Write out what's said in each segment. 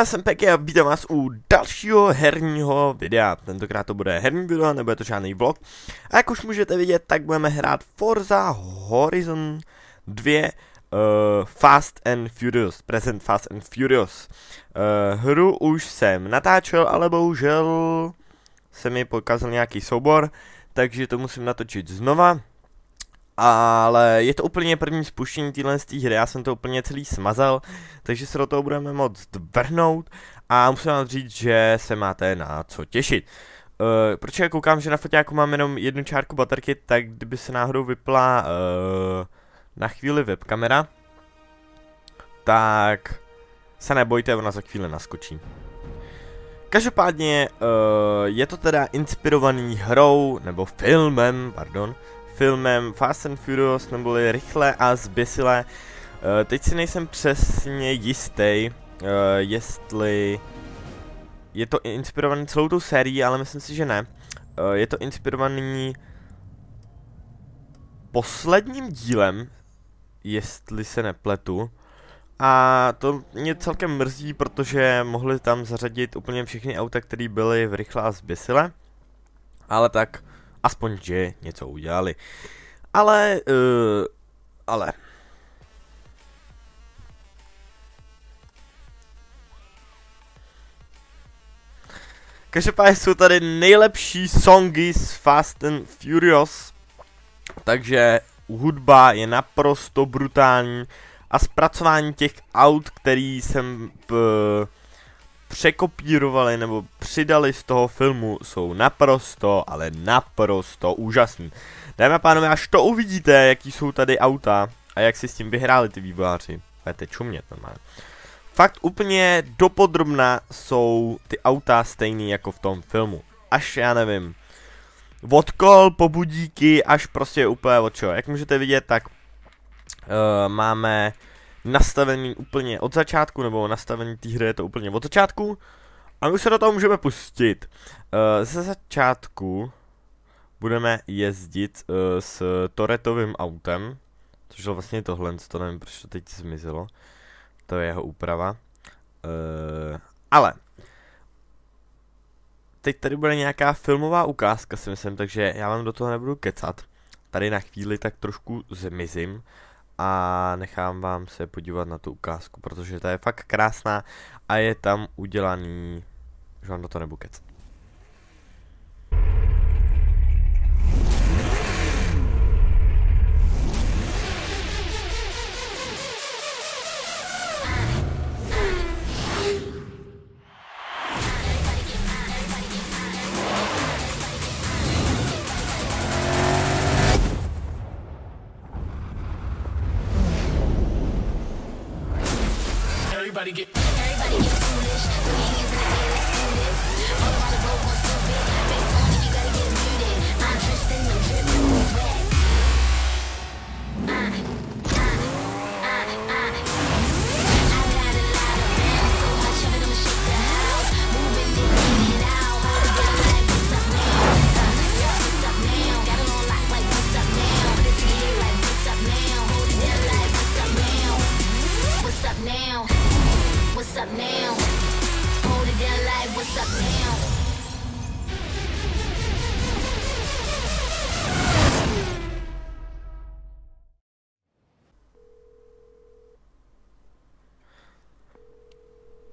Já jsem Peky a vítám vás u dalšího herního videa. Tentokrát to bude herní video, nebo je to žádný vlog. A jak už můžete vidět, tak budeme hrát Forza Horizon 2 uh, eh, Fast and Furious, Present Fast and Furious. Uh, hru už jsem natáčel, ale bohužel se mi pokazil nějaký soubor, takže to musím natočit znova ale je to úplně první spuštění téhle z té hry, já jsem to úplně celý smazal, takže se do toho budeme moc vrhnout a musím vám říct, že se máte na co těšit. Uh, proč já koukám, že na fotáku mám jenom jednu čárku baterky, tak kdyby se náhodou vypla uh, na chvíli webkamera, tak se nebojte, ona za chvíli naskočí. Každopádně uh, je to teda inspirovaný hrou, nebo filmem, pardon, filmem Fast and Furious, neboli Rychle a zběsilé. Eh, teď si nejsem přesně jistý, eh, jestli je to inspirovaný celou tou sérií, ale myslím si, že ne. Eh, je to inspirovaný posledním dílem, jestli se nepletu. A to mě celkem mrzí, protože mohli tam zařadit úplně všechny auta, které byly v rychlá a zběsile. Ale tak, aspoň, že něco udělali. Ale, uh, ale... Každopádně jsou tady nejlepší songy z Fast and Furious, takže hudba je naprosto brutální a zpracování těch aut, který jsem... Uh, překopírovali nebo přidali z toho filmu, jsou naprosto, ale naprosto úžasný. Dámy a pánové, až to uvidíte, jaký jsou tady auta a jak si s tím vyhráli ty vývojáři. Vete čumět normálně. Fakt úplně dopodrobna jsou ty auta stejný jako v tom filmu. Až já nevím, od kol po budíky až prostě úplně od čeho. Jak můžete vidět, tak uh, máme nastavený úplně od začátku, nebo nastavený té hry je to úplně od začátku. A my už se do toho můžeme pustit. Uh, ze začátku budeme jezdit uh, s Toretovým autem, což je vlastně tohle, to nevím, proč to teď zmizelo. To je jeho úprava. Uh, ale teď tady bude nějaká filmová ukázka, si myslím, takže já vám do toho nebudu kecat. Tady na chvíli tak trošku zmizím a nechám vám se podívat na tu ukázku, protože ta je fakt krásná a je tam udělaný, že vám do toho nebudu kecat.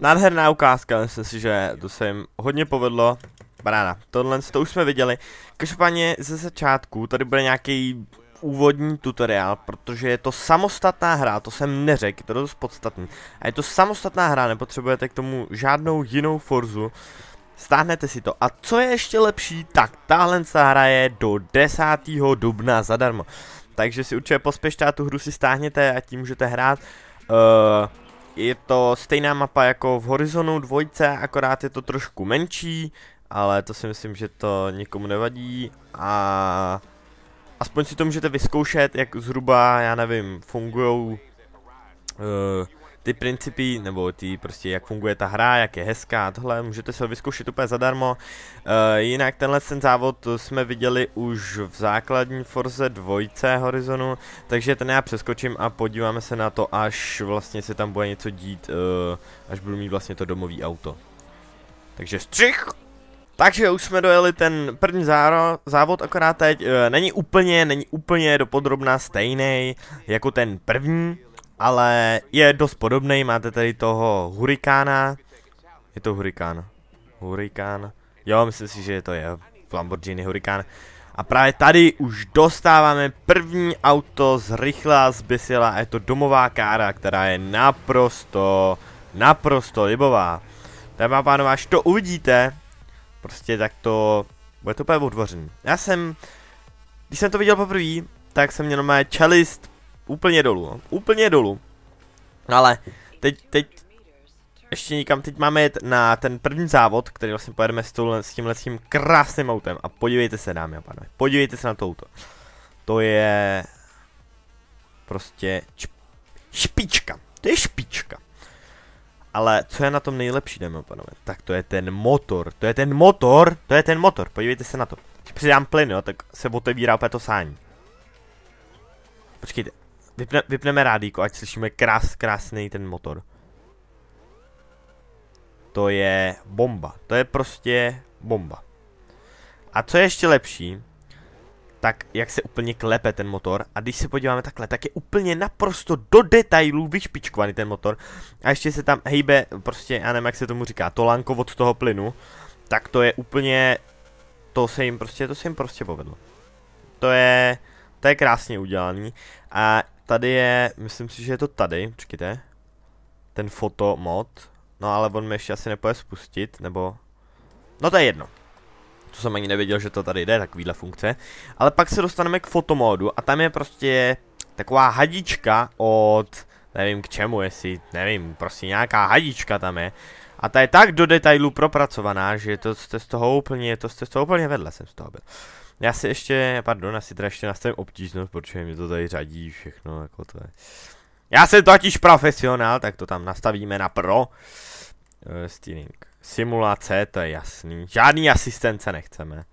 Nádherná ukázka, myslím si, že to se jim hodně povedlo. Brána. tohle to už jsme viděli. Každopádně ze začátku tady bude nějaký úvodní tutoriál, protože je to samostatná hra, to jsem neřekl, to je dost podstatný. A je to samostatná hra, nepotřebujete k tomu žádnou jinou Forzu. Stáhnete si to. A co je ještě lepší, tak tahle hra je do 10. dubna zadarmo. Takže si určitě pospěšte a tu hru si stáhněte a tím můžete hrát. Uh, je to stejná mapa jako v Horizonu dvojce, akorát je to trošku menší, ale to si myslím, že to nikomu nevadí a aspoň si to můžete vyzkoušet, jak zhruba, já nevím, fungují uh, eh, ty principy, nebo ty prostě jak funguje ta hra, jak je hezká a tohle, můžete si ho vyzkoušet úplně zadarmo. E, jinak tenhle ten závod jsme viděli už v základní Forze 2 Horizonu, takže ten já přeskočím a podíváme se na to, až vlastně se tam bude něco dít, e, až budu mít vlastně to domový auto. Takže střih! Takže už jsme dojeli ten první záro, závod, akorát teď e, není úplně, není úplně dopodrobná stejný jako ten první, ale je dost podobný, máte tady toho hurikána, je to hurikán, hurikán, jo, myslím si, že je to je Lamborghini hurikán. A právě tady už dostáváme první auto z rychlá zbysila a je to domová kára, která je naprosto, naprosto libová. Tady má pánové, až to uvidíte, prostě tak to, bude to úplně odvořený. Já jsem, když jsem to viděl poprvé, tak jsem měl moje čelist Úplně dolů, no. Úplně dolů. Ale teď, teď, ještě nikam, teď máme jet na ten první závod, který vlastně pojedeme s, tohle, s tímhle s tím krásným autem. A podívejte se, dámy a pánové, podívejte se na to auto. To je prostě čp, špička. To je špička. Ale co je na tom nejlepší, dámy a pánové? Tak to je ten motor, to je ten motor, to je ten motor, podívejte se na to. Když přidám plyn, jo, tak se otevírá opět to sání. Počkejte, Vypne, vypneme rádíko, ať slyšíme krás, krásný ten motor. To je bomba. To je prostě bomba. A co je ještě lepší, tak jak se úplně klepe ten motor a když se podíváme takhle, tak je úplně naprosto do detailů vyšpičkovaný ten motor a ještě se tam hejbe, prostě já nevím jak se tomu říká, to lanko od toho plynu, tak to je úplně, to se jim prostě, to se jim prostě povedlo. To je, to je krásně udělaný a tady je, myslím si, že je to tady, počkejte. Ten foto mod. No ale on mi ještě asi nepoje spustit, nebo... No to je jedno. To jsem ani nevěděl, že to tady jde, takovýhle funkce. Ale pak se dostaneme k fotomódu a tam je prostě taková hadička od... Nevím k čemu, jestli, nevím, prostě nějaká hadička tam je. A ta je tak do detailů propracovaná, že to jste z toho úplně, to jste z toho úplně vedle jsem z toho byl. Já si ještě, pardon, asi teda ještě nastavím obtížnost, protože mi to tady řadí všechno, jako to je. Já jsem totiž profesionál, tak to tam nastavíme na pro. Eh, steering. Simulace, to je jasný. Žádný asistence nechceme.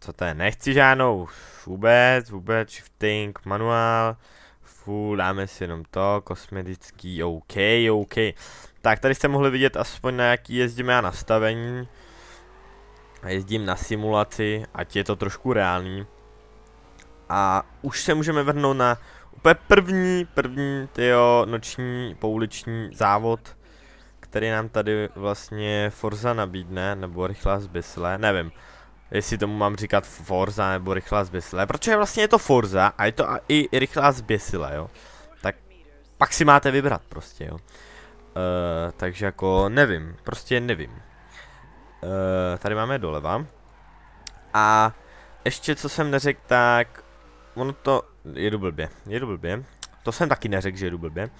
Co to je? Nechci žádnou vůbec, vůbec, shifting, manuál. Full, dáme si jenom to, kosmetický, OK, OK. Tak, tady jste mohli vidět aspoň na jaký jezdím já nastavení. Jezdím na simulaci, ať je to trošku reálný. A už se můžeme vrhnout na úplně první, první tyjo, noční pouliční závod, který nám tady vlastně Forza nabídne, nebo rychlá zbysle, nevím. Jestli tomu mám říkat Forza nebo rychlá zběsile, protože vlastně je to Forza a je to i rychlá zběsile, jo. Tak pak si máte vybrat prostě, jo. Eh, takže jako nevím, prostě nevím. Uh, tady máme doleva. A ještě co jsem neřekl, tak ono to, jedu blbě, jedu blbě, to jsem taky neřekl, že jedu blbě,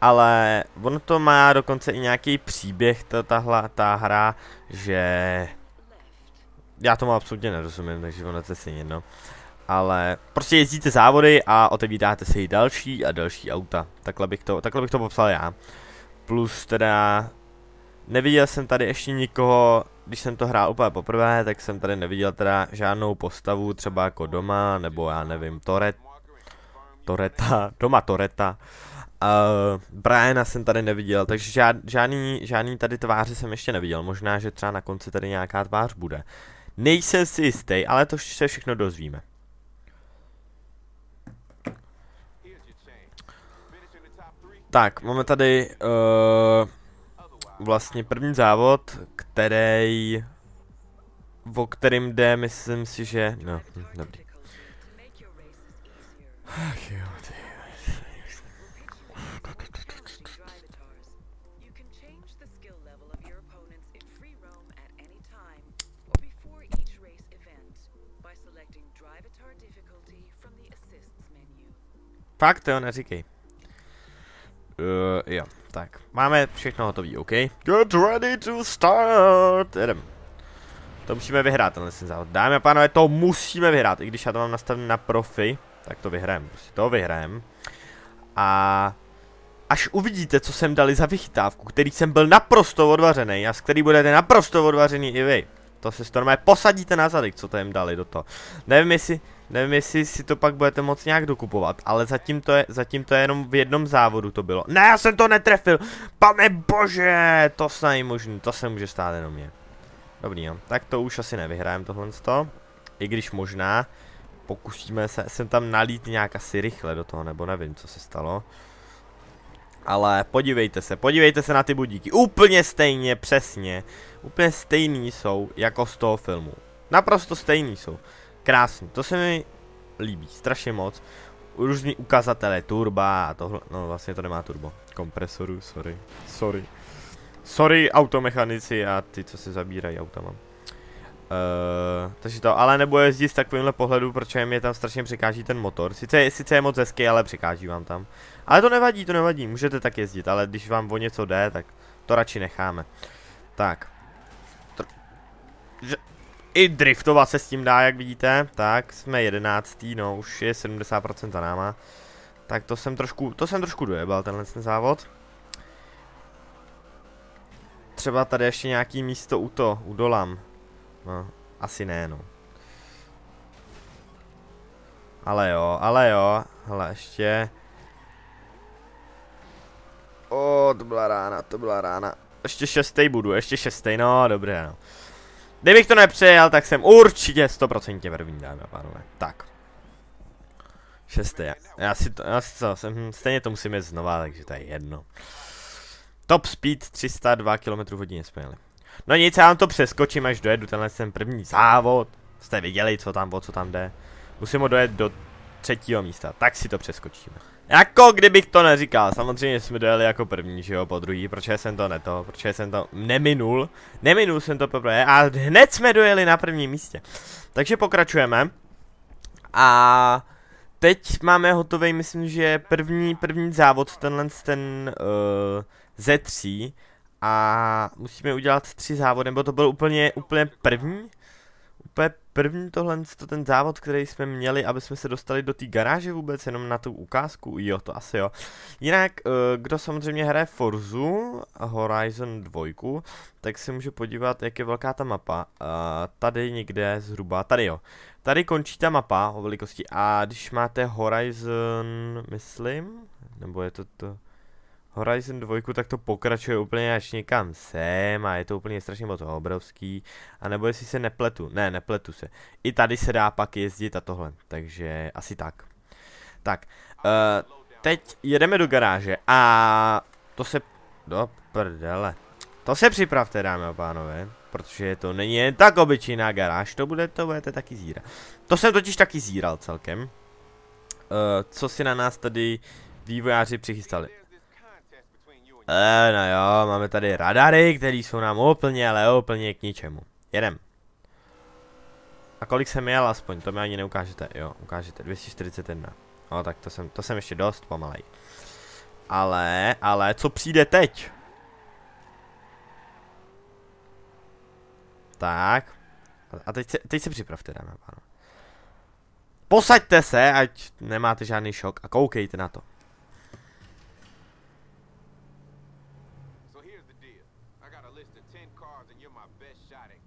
ale ono to má dokonce i nějaký příběh, ta, tahle, ta hra, že já tomu absolutně nerozumím, takže ono to je stejně jedno. Ale prostě jezdíte závody a otevíráte si další a další auta. Takhle bych to, takhle bych to popsal já plus teda neviděl jsem tady ještě nikoho, když jsem to hrál úplně poprvé, tak jsem tady neviděl teda žádnou postavu třeba jako doma, nebo já nevím, Toret, Toreta, doma Toreta. Uh, Briana jsem tady neviděl, takže žád, žádný, žádný tady tváře jsem ještě neviděl, možná, že třeba na konci tady nějaká tvář bude. Nejsem si jistý, ale to se všechno dozvíme. Tak, máme tady uh, vlastně první závod, který, o kterým jde, myslím si, že, no, hm, dobrý. Ach jo, ty. Fakt, jo, neříkej. Jo, tak. Máme všechno hotový, OK? Get ready to start! Jedem. To musíme vyhrát, tenhle si závod. Dámy a pánové, to musíme vyhrát, i když já to mám nastavené na profi, tak to vyhrajeme, prostě to vyhrajeme. A až uvidíte, co jsem dali za vychytávku, který jsem byl naprosto odvařený a z který budete naprosto odvařený i vy. To se toho posadíte na zadek, co to jim dali do toho. Nevím, jestli Nevím, jestli si to pak budete moc nějak dokupovat, ale zatím to je, zatím to je jenom v jednom závodu to bylo. Ne, já jsem to netrefil! Pane bože, to se možný, to se může stát jenom mě. Dobrý jo, no, tak to už asi nevyhrajeme tohle I když možná pokusíme se sem tam nalít nějak asi rychle do toho, nebo nevím, co se stalo. Ale podívejte se, podívejte se na ty budíky. Úplně stejně, přesně. Úplně stejný jsou jako z toho filmu. Naprosto stejný jsou. Krásný, to se mi líbí, strašně moc. Různý ukazatele, turba a tohle, no vlastně to nemá turbo. Kompresoru, sorry, sorry. Sorry automechanici a ty, co se zabírají autama. Uh, takže to, ale nebo jezdit z takovýmhle pohledu, proč mě tam strašně překáží ten motor. Sice, sice je moc hezký, ale překáží vám tam. Ale to nevadí, to nevadí, můžete tak jezdit, ale když vám o něco jde, tak to radši necháme. Tak. I driftovat se s tím dá, jak vidíte. Tak, jsme jedenáctý, no už je 70% za náma. Tak to jsem trošku, to jsem trošku dojebal, tenhle ten závod. Třeba tady ještě nějaký místo u to, dolam. No, asi ne, no. Ale jo, ale jo, hele ještě. O, to byla rána, to byla rána. Ještě šestý budu, ještě šestý, no dobré, no. Kdybych to nepřejel, tak jsem určitě 100% první, dámy a pánové. Tak. Šesté. Já, si to, já si to, jsem, hm, stejně to musím jít znova, takže to je jedno. Top speed 302 km hodině jsme No nic, já vám to přeskočím, až dojedu tenhle ten první závod. Jste viděli, co tam, o co tam jde. Musím ho dojet do třetího místa, tak si to přeskočíme. Jako kdybych to neříkal, samozřejmě jsme dojeli jako první, že jo, po druhý, proč jsem to neto, proč jsem to neminul, neminul jsem to poprvé a hned jsme dojeli na prvním místě. Takže pokračujeme a teď máme hotový, myslím, že první, první závod, tenhle ten uh, ze tří a musíme udělat tři závody, nebo to byl úplně, úplně první, úplně první tohle, to ten závod, který jsme měli, aby jsme se dostali do té garáže vůbec, jenom na tu ukázku, jo, to asi jo. Jinak, eh, kdo samozřejmě hraje Forzu Horizon 2, tak si můžu podívat, jak je velká ta mapa. Eh, tady někde zhruba, tady jo. Tady končí ta mapa o velikosti a když máte Horizon, myslím, nebo je to to... Horizon 2, tak to pokračuje úplně až někam sem a je to úplně strašně moc obrovský. A nebo jestli se nepletu, ne, nepletu se. I tady se dá pak jezdit a tohle, takže asi tak. Tak, uh, teď jedeme do garáže a to se, do prdele, to se připravte dámy a pánové, protože to není jen tak obyčejná garáž, to bude, to budete taky zírat. To jsem totiž taky zíral celkem. Uh, co si na nás tady vývojáři přichystali? E, no jo, máme tady radary, které jsou nám úplně, ale úplně k ničemu. Jedem. A kolik jsem jel aspoň, to mi ani neukážete, jo, ukážete, 241. No tak to jsem, to jsem ještě dost pomalej. Ale, ale, co přijde teď? Tak. A teď se, teď se připravte, dáme, pánové. Posaďte se, ať nemáte žádný šok a koukejte na to.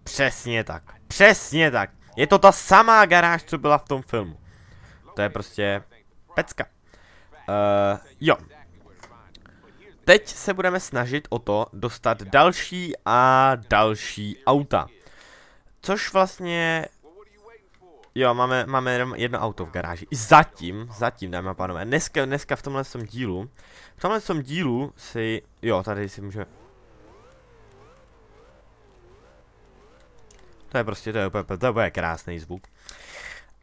Přesně tak, přesně tak. Je to ta samá garáž, co byla v tom filmu. To je prostě pecka. Uh, jo. Teď se budeme snažit o to dostat další a další auta. Což vlastně... Jo, máme, máme jenom jedno auto v garáži. I zatím, zatím, dáme a pánové. Dneska, dneska v tomhle dílu, v tomhle dílu si... Jo, tady si můžeme To je prostě, to je, úplně, to je krásný zvuk.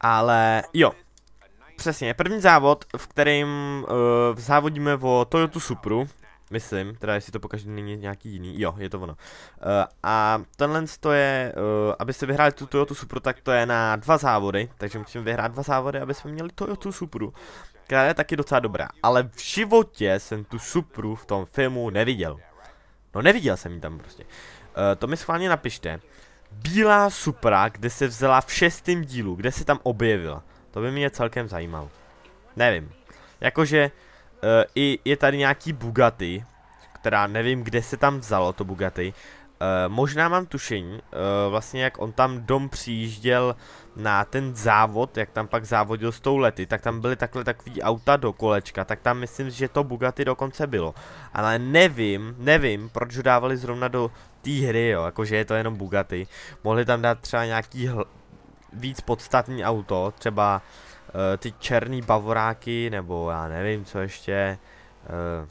Ale jo, přesně, první závod, v kterém uh, eh, závodíme o Toyota Supru, myslím, teda jestli to pokaždé není nějaký jiný, jo, je to ono. Uh, a tenhle to je, uh, eh, abyste vyhráli tu Toyota Supru, tak to je na dva závody, takže musíme vyhrát dva závody, aby jsme měli Toyota Supru, která je taky docela dobrá, ale v životě jsem tu Supru v tom filmu neviděl. No neviděl jsem ji tam prostě. Uh, to mi schválně napište. Bílá Supra, kde se vzala v šestém dílu, kde se tam objevila. To by mě celkem zajímalo. Nevím. Jakože uh, i je tady nějaký Bugatti, která nevím, kde se tam vzalo to Bugatti, Eh, možná mám tušení, eh, vlastně jak on tam dom přijížděl na ten závod, jak tam pak závodil s tou lety, tak tam byly takhle takový auta do kolečka, tak tam myslím, že to Bugatti dokonce bylo. Ale nevím, nevím, proč ho dávali zrovna do té hry, jo, jakože je to jenom Bugatti. Mohli tam dát třeba nějaký víc podstatný auto, třeba uh, ty černý bavoráky, nebo já nevím, co ještě... Uh,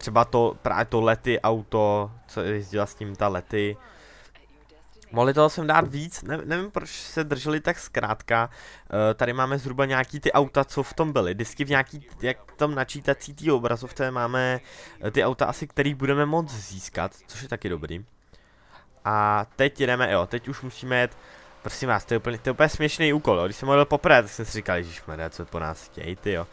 třeba to, právě to lety auto, co jezdila s tím ta lety. Mohli toho sem dát víc, ne, nevím proč se drželi tak zkrátka. E, tady máme zhruba nějaký ty auta, co v tom byly. Disky v nějaký, jak tam načítací tý obrazovce máme eh, ty auta asi, který budeme moc získat, což je taky dobrý. A teď jdeme, jo, teď už musíme jet Prosím vás, to je úplně, to je úplně směšný úkol, jo. Když jsem mohl poprvé, tak jsem si říkal, že co po nás chtějí, ty jo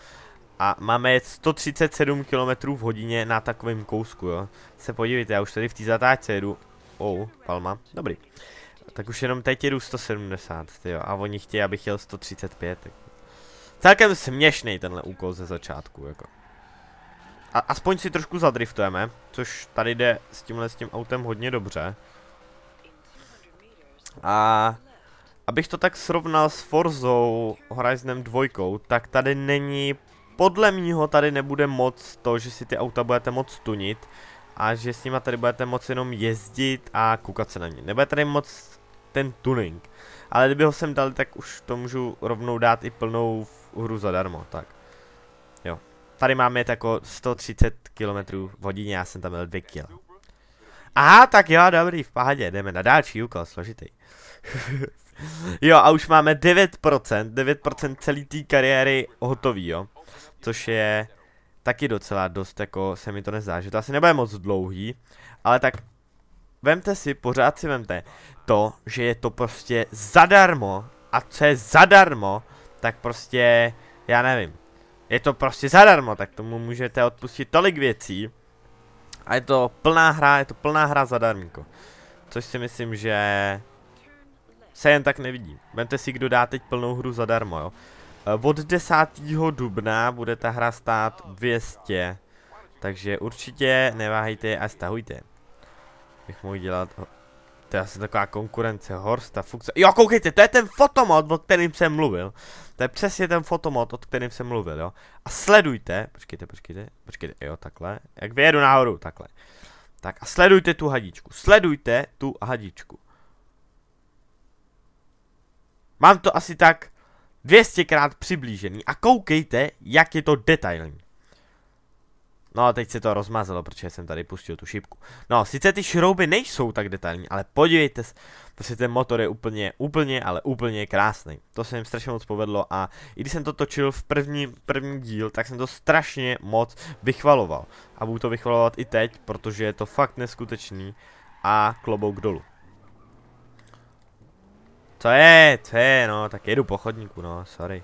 a máme 137 km v hodině na takovém kousku, jo. Se podívejte, já už tady v té zatáčce jedu. Oh, palma, dobrý. Tak už jenom teď jedu 170, jo, a oni chtějí, abych jel 135. Tak. Celkem směšný tenhle úkol ze začátku, jako. A aspoň si trošku zadriftujeme, což tady jde s tímhle s tím autem hodně dobře. A abych to tak srovnal s Forzou Horizonem 2, tak tady není podle mýho tady nebude moc to, že si ty auta budete moc tunit a že s nima tady budete moc jenom jezdit a koukat se na ně. Nebude tady moc ten tuning. Ale kdyby ho sem dali, tak už to můžu rovnou dát i plnou hru zadarmo, tak. Jo. Tady máme jako 130 km v hodině, já jsem tam měl 2 kg. Aha, tak jo, dobrý, v pahadě, jdeme na další úkol, složitý. jo, a už máme 9%, 9% celý té kariéry hotový, jo což je taky docela dost, jako se mi to nezdá, že to asi nebude moc dlouhý, ale tak vemte si, pořád si vemte to, že je to prostě zadarmo a co je zadarmo, tak prostě, já nevím, je to prostě zadarmo, tak tomu můžete odpustit tolik věcí a je to plná hra, je to plná hra zadarmíko, což si myslím, že se jen tak nevidí. Vemte si, kdo dá teď plnou hru zadarmo, jo. Eh, od 10. dubna bude ta hra stát 200, takže určitě neváhejte a stahujte. Bych mohl dělat... To je asi taková konkurence Horsta, Fuxa. Jo, koukejte, to je ten fotomod, o kterým jsem mluvil. To je přesně ten fotomod, o kterým jsem mluvil, jo. A sledujte, počkejte, počkejte, počkejte, jo, takhle. Jak vyjedu nahoru, takhle. Tak a sledujte tu hadičku, sledujte tu hadičku. Mám to asi tak 200krát přiblížený a koukejte, jak je to detailní. No a teď se to rozmazalo, protože jsem tady pustil tu šipku. No, sice ty šrouby nejsou tak detailní, ale podívejte se, prostě ten motor je úplně, úplně, ale úplně krásný. To se jim strašně moc povedlo a i když jsem to točil v první, první díl, tak jsem to strašně moc vychvaloval. A budu to vychvalovat i teď, protože je to fakt neskutečný a klobouk dolů. Co je, co je, no, tak jedu po chodníku, no, sorry.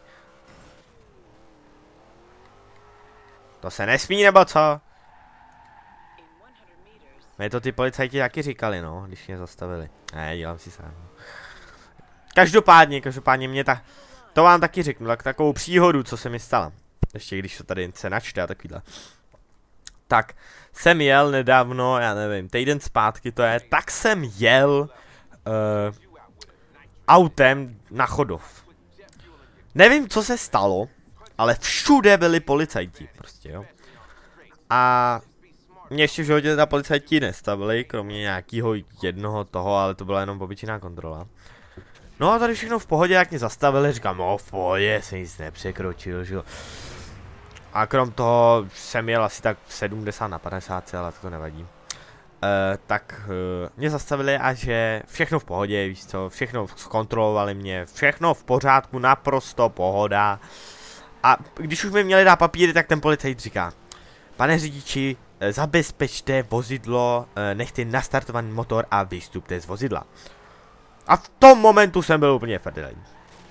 To se nesmí, nebo co? Mě to ty policajti taky říkali, no, když mě zastavili. Ne, dělám si sám. Každopádně, každopádně mě ta... To vám taky řeknu, tak takovou příhodu, co se mi stala. Ještě když to tady se načte a takovýhle. Tak, jsem jel nedávno, já nevím, týden zpátky to je, tak jsem jel... Uh, autem na chodov. Nevím, co se stalo, ale všude byli policajti, prostě jo. A mě ještě v životě na policajti nestavili, kromě nějakého jednoho toho, ale to byla jenom obyčejná kontrola. No a tady všechno v pohodě, jak mě zastavili, říkám, o v pohodě, se nic nepřekročil, že jo. A krom toho jsem jel asi tak 70 na 50, ale to nevadí. Eh, tak uh, mě zastavili a že všechno v pohodě, víš co, všechno zkontrolovali mě, všechno v pořádku, naprosto pohoda. A když už mi měli dát papíry, tak ten policajt říká, pane řidiči, eh, zabezpečte vozidlo, nechte nastartovaný motor a vystupte z vozidla. A v tom momentu jsem byl úplně fedelý.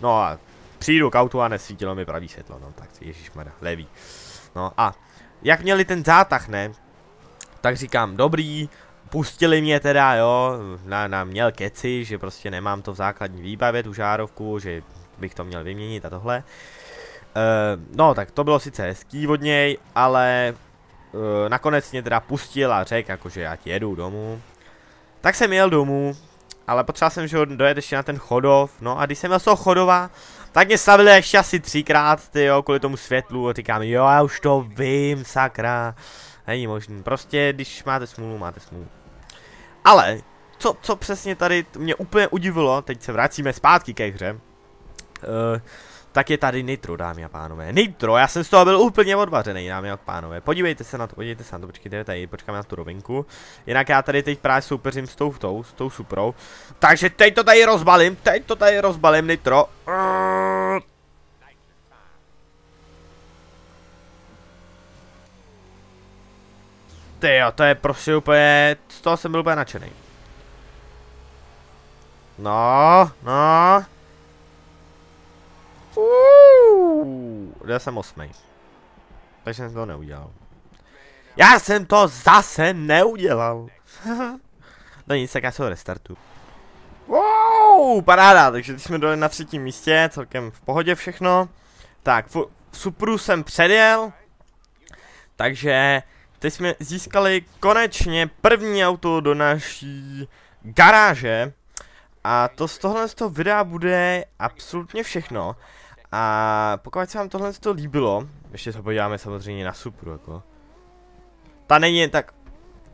No a přijdu k autu a nesvítilo mi pravý světlo, no tak ježišmarja, levý. No a jak měli ten zátah, ne, tak říkám, dobrý, pustili mě teda, jo, na, na měl keci, že prostě nemám to v základní výbavě, tu žárovku, že bych to měl vyměnit a tohle. E, no, tak to bylo sice hezký od něj, ale e, nakonec mě teda pustil a řekl, jakože já ti jedu domů. Tak jsem jel domů, ale potřeba jsem, že dojet ještě na ten chodov, no a když jsem jel z toho chodova, tak mě stavili ještě asi třikrát, ty jo, kvůli tomu světlu, a říkám, jo, já už to vím, sakra, není možný, prostě když máte smůlu, máte smůlu. Ale, co, co přesně tady mě úplně udivilo, teď se vracíme zpátky ke hře, uh, tak je tady Nitro, dámy a pánové. Nitro, já jsem z toho byl úplně odvařený, dámy a pánové. Podívejte se na to, podívejte se na to, počkejte tady, počkáme na tu rovinku. Jinak já tady teď právě soupeřím s tou, tou, s tou suprou. Takže teď to tady rozbalím, teď to tady rozbalím, Nitro. Ty jo, to je prostě úplně, z toho jsem byl úplně nadšený. No, no. Uuuu, já jsem osmý. Takže jsem to neudělal. Já jsem to zase neudělal. no nic, tak já se ho restartu. Wow, paráda, takže teď jsme dole na třetím místě, celkem v pohodě všechno. Tak, v Supru jsem předjel, takže Teď jsme získali konečně první auto do naší garáže. A to z tohle z toho videa bude absolutně všechno. A pokud se vám tohle z toho líbilo, ještě se podíváme samozřejmě na Supru, jako. Ta není jen tak,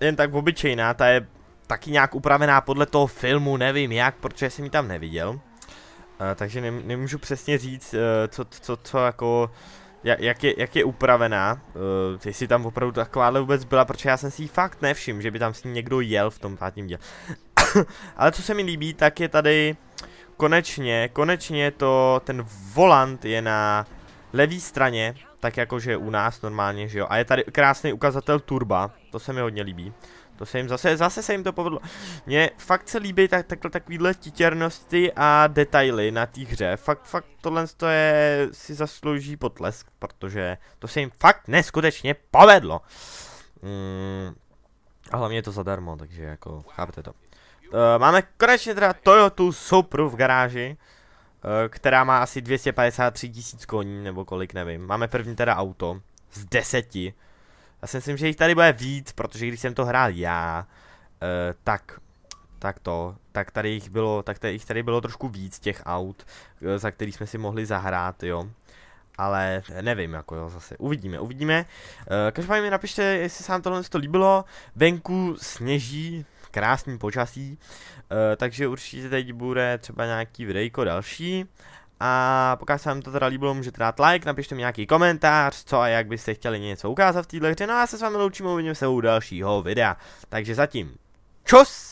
jen tak obyčejná, ta je taky nějak upravená podle toho filmu, nevím jak, protože jsem ji tam neviděl. Uh, takže nem, nemůžu přesně říct, uh, co, co, co jako jak je, jak je upravená, uh, jestli tam opravdu takováhle vůbec byla, protože já jsem si ji fakt nevšiml, že by tam s ní někdo jel v tom pátním díle. Ale co se mi líbí, tak je tady konečně, konečně to, ten volant je na levé straně, tak jakože u nás normálně, že jo. A je tady krásný ukazatel turba, to se mi hodně líbí. To se jim zase, zase se jim to povedlo. Mně fakt se líbí tak, takhle takovýhle titěrnosti a detaily na té hře. Fakt, fakt tohle to je, si zaslouží potlesk, protože to se jim fakt neskutečně povedlo. Mm, a hlavně je to zadarmo, takže jako, chápete to. Uh, máme konečně teda Toyota Supru v garáži, uh, která má asi 253 tisíc koní, nebo kolik, nevím. Máme první teda auto z deseti já si myslím, že jich tady bude víc, protože když jsem to hrál já, uh, tak tak to, tak tady jich bylo, tak tady, jich tady bylo trošku víc těch aut, eh, za který jsme si mohli zahrát, jo. Ale nevím, jako jo, zase. Uvidíme, uvidíme. Uh, každopádně mi napište, jestli se vám tohle to líbilo. Venku sněží, krásný počasí, uh, takže určitě teď bude třeba nějaký videjko další. A pokud se vám to teda líbilo, můžete dát like, napište mi nějaký komentář, co a jak byste chtěli něco ukázat v této hře. No a já se s vámi loučím uvidím se u dalšího videa. Takže zatím, čos!